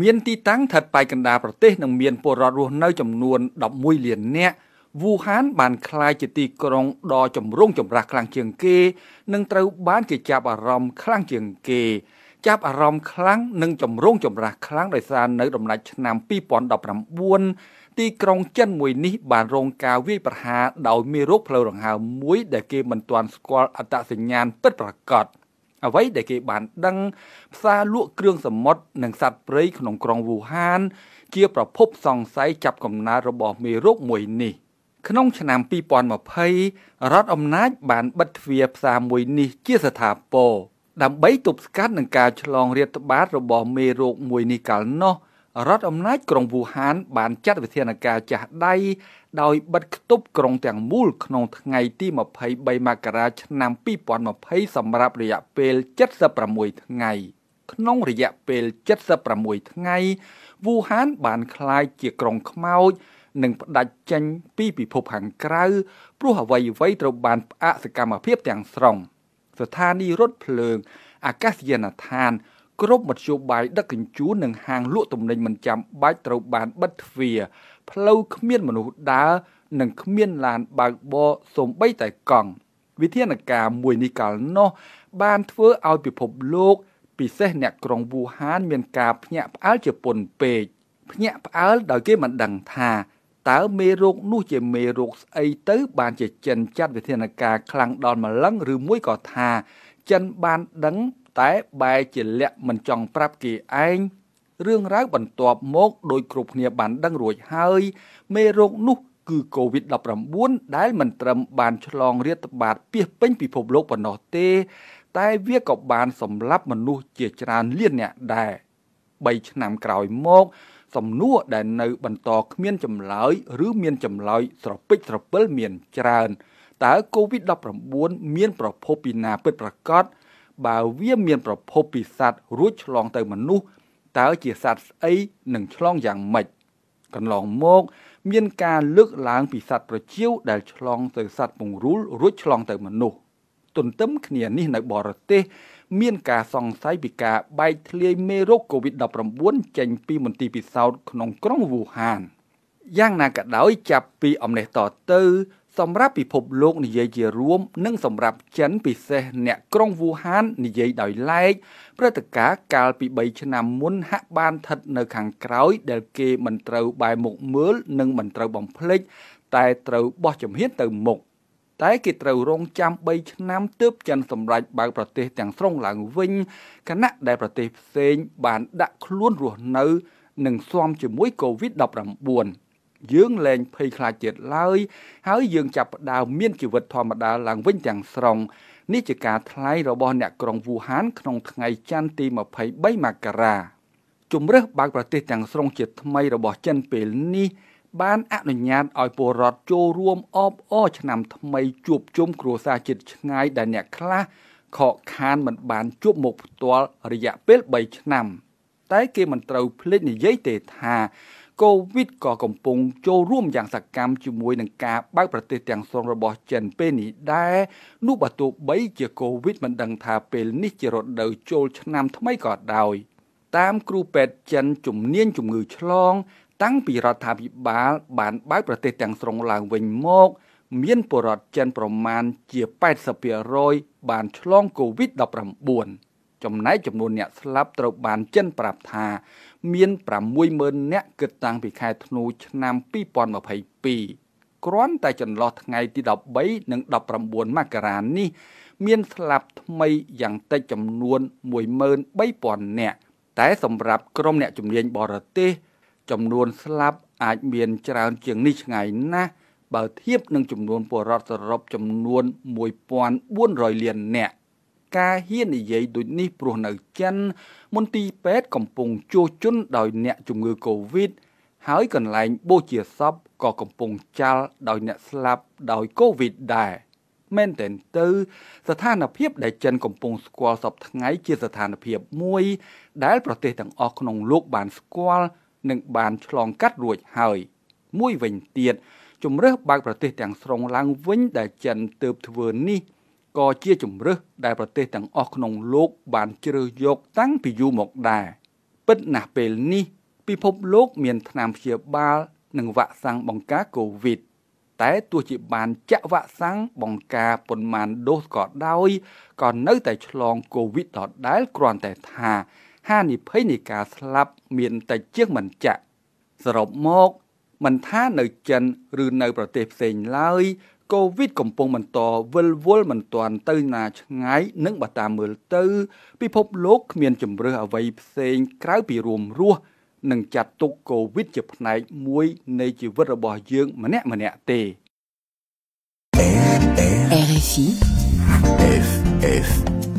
មានទីតាំងស្ថិតប៉ែកកណ្ដាលប្រទេសនិងមានពលរដ្ឋរស់នៅចំនួន11លាននាក់វូហានបានក្លាយជាទីក្រុងដ៏ចម្រុងចម្រាស់ខ្លាំងជាងគេ និងត្រូវបានគេចាប់អារម្មណ៍ខ្លាំងជាងគេ ចាប់អារម្មណ៍ខ្លាំងនិងចម្រុងចម្រាស់ខ្លាំងដោយសារនៅដំណាច់ឆ្នាំ2019ទីក្រុងចិនមួយនេះបានរងការវាយប្រហារដោយមេរោគផ្លូវដង្ហើមមួយដែលគេមិនទាន់ស្គាល់អត្តសញ្ញាណពិតប្រាកដ។អ្វីដែលគេបានដឹងផ្សារលក់គ្រឿងសមុទ្រនិងសត្វព្រៃក្នុងក្រុងវូហានជាប្រភពសង្ស័យចាប់កំណើតរបស់មេរោគមួយនេះ ក្នុងឆ្នាំ2020រដ្ឋអំណាចបានបិទទ្វារផ្សារមួយនេះជាស្ថាពរដើម្បីទប់ស្កាត់នឹងការឆ្លងរាតត្បាតរបស់មេរោគមួយនេះកាលនោះ។រដ្ឋអំណាចក្រុងវូហាន បានចាត់វិធានការចាស់ដៃដោយបិទគប់ក្រុងទាំងមូលក្នុងថ្ងៃទី23មករាឆ្នាំ2020សម្រាប់រយៈពេល76ថ្ងៃ ក្នុងរយៈពេល76ថ្ងៃ វូហានបានคล้ายជាក្រុងខ្មោចនិងផ្ដាច់ចេញពីពិភពខាងក្រៅព្រោះអ្វីអ្វីត្រូវបានផ្អាកសកម្មភាពទាំងស្រុង ស្ថានីយ៍រថភ្លើង អាកាសយានដ្ឋានគ្រប់មធ្យោបាយដឹកជញ្ជូននិងហាងលក់ទំនិញមិនចាំបាច់ត្រូវបានបិទទ្វារផ្លូវគ្មានមនុស្សដើរ និងគ្មានឡានបើកបរសូម្បីតែកង់វិធានការមួយនេះកាលនោះបានធ្វើឲ្យពិភពលោកពិសេសអ្នកក្រុងវូហានមានការភ្ញាក់ផ្អើលជាពន់ពេកភ្ញាក់ផ្អើលដោយគេមិនដឹងថា តើមេរោគនោះជាមេរោគស្អីទៅ បានជាចិនចាត់វិធានការខ្លាំងដល់ម្លឹងឬមួយក៏ថា ចិនបានដឹងតែបែរជាលាក់មិនចង់ប្រាប់គេឯងរឿងរ៉ាវបន្ទាប់មកដោយគ្រប់គ្នាបានដឹងរួចហើយមេរោគនោះគឺ COVID-19 ដែលមិនត្រឹមបាន ឆ្លងរាតត្បាតពាសពេញពិភពលោកប៉ុណ្ណោះទេ តែវាក៏បានសម្លាប់មនុស្សជាច្រើនលានអ្នកដែរ3ឆ្នាំក្រោយមកសំណួរដែលនៅបន្តគ្មានចម្លើយ ឬមានចម្លើយស្រពិចស្រពិលមានច្រើនតើ COVID-19 មាន ប្រភពពីណាពិតប្រាកដបើវាមានប្រភពពីសត្វរួចឆ្លងទៅមនុស្សតើជាសត្វស្អីនិងឆ្លងយ៉ាងម៉េចកន្លងមក មាន ការលើកឡើងពីសត្វប្រជៀវដែលឆ្លងទៅសត្វពង្រូលរួចឆ្លងទៅមនុស្សទន្ទឹមគ្នានេះនៅបរទេសមានការសង្ស័យពីការបែកធ្លាយមេរោគ COVID-19 ចេញពីមន្ទីរពិសោធន៍ក្នុងក្រុងវូហាន យ៉ាងណាក៏ដោយចាប់ពីអំនេះតទៅសម្រាប់ពិភពលោកនិយាយជារួមនិងសម្រាប់ចិនពិសេស អ្នកក្រុងវូហាននិយាយដោយឡែកព្រឹត្តិការណ៍កាលពី3ឆ្នាំមុនហាក់បានស្ថិតនៅខាងក្រោយដែលគេមិនត្រូវបែរមុខមើល និងមិនត្រូវបំភ្លេចតែត្រូវបោះជំហានទៅមុខតែគេត្រូវរងចាំ3ឆ្នាំទើបចិនសម្រេចបើកប្រទេសទាំងស្រុងឡើងវិញខណៈដែលប្រទេសផ្សេងបានដាក់ខ្លួនរស់នៅនិងស៊ាំជាមួយ COVID-19 យើងលែងភ័យខ្លាចទៀតឡើយហើយយើងចាប់ផ្ដើមមានជីវិតធម្មតាឡើងវិញទាំងស្រុងនេះជាការថ្លែងរបស់អ្នកក្រុងវូហាន ក្នុងថ្ងៃច័ន្ទទី23មករាជំរឹះបើកប្រទេសទាំងស្រុងជាថ្មីរបស់ចិនពេលនេះ បានអនុញ្ញាតឲ្យពលរដ្ឋចូលរួមអបអរឆ្នាំថ្មីជួបជុំគ្រួសារជាតិឆ្ងាយដែលអ្នកខ្លះខកខានមិនបានជួបមុខផ្ទាល់រយៈពេល3ឆ្នាំ តែគេមិនត្រូវភ្លេចនិយាយទេថាកូវីដក៏កំពុង ចូលរួមយ៉ាងសកម្មជាមួយនឹងការបើកប្រទេសទាំងស្រុងរបស់ចិនពេលនេះដែរនោះបើទោះបីជាកូវីដមិនដឹងថាពេលនេះជារដូវចូលឆ្នាំថ្មីក៏ដោយតាមគ្រូពេទ្យចិនជំនាញជំងឺ ឆ្លង តាំងពីរដ្ឋាភិបាល បានបើកប្រទេសទាំងស្រុងឡើងវិញមក មានពលរដ្ឋចិនប្រមាណជា80%បានឆ្លងកូវីដ -19 ចំណែកចំនួនអ្នកស្លាប់ត្រូវបានចិនប្រាប់ថាមាន60000អ្នកគិតតាំងពីខែធ្នូឆ្នាំ2022គ្រាន់តែចន្លោះថ្ងៃ ទី13និង19មករានេះមានស្លាប់ថ្មីយ៉ាងតិចចំនួន13000អ្នក តែសម្រាប់ក្រុមអ្នកជំនាញបរទេស ចំនួនស្លាប់អាចមានច្រើនជាងនេះឆ្ងាយណាស់បើធៀបនឹងចំនួនពលរដ្ឋសរុបចំនួន1400លាននាក់ការហ៊ាននិយាយដូចនេះព្រោះនៅចិនមន្ទីរពេទ្យកំពុងជួសជុលដោយអ្នកជំងឺកូវីដហើយកន្លែងបូជាសពក៏កំពុងចាល់ដោយអ្នកស្លាប់ដោយកូវីដដែរមែនទែនទៅស្ថានភាពដែលចិនកំពុងស្គាល់សពថ្ងៃជាស្ថានភាពមួយ ដែលប្រទេសទាំងអស់ក្នុងលោកបានស្គាល់និងបានឆ្លងកាត់រួចហើយ មួយវិញទៀតជំរើសបើកប្រទេសទាំងស្រុងឡើងវិញដែលចិនទៅធ្វើនេះក៏ជាជំរើសដែលប្រទេសទាំងអស់ក្នុងលោកបានជ្រើសយកតាំងពីយូរមកដែរពិតណាស់ពេលនេះពិភពលោកមានថ្នាំព្យាបាលនិងវ៉ាក់សាំងបង្ការកូវីដតែទោះជាបានចាក់វ៉ាក់សាំងបង្ការប៉ុន្មានដូសក៏ដោយក៏នៅតែឆ្លងកូវីដដដែលគ្រាន់តែថា ហានិភ័យនៃការស្លាប់មានតែជាងមិនចាក់សរុបមកមិនថានៅចិនឬនៅប្រទេសផ្សេងឡើយកូវីដកំពុងបន្តវិលវល់មិនទាន់ទៅណាឆ្ងាយនិងបើតាមមើលទៅពិភពលោកគ្មានជំរឿសអ្វីផ្សេងក្រៅពីរួមរស់និងចាត់ទុកកូវីដជាផ្នែកមួយនៃជីវិតរបស់យើងម្នាក់ម្នាក់ទេ RFI FF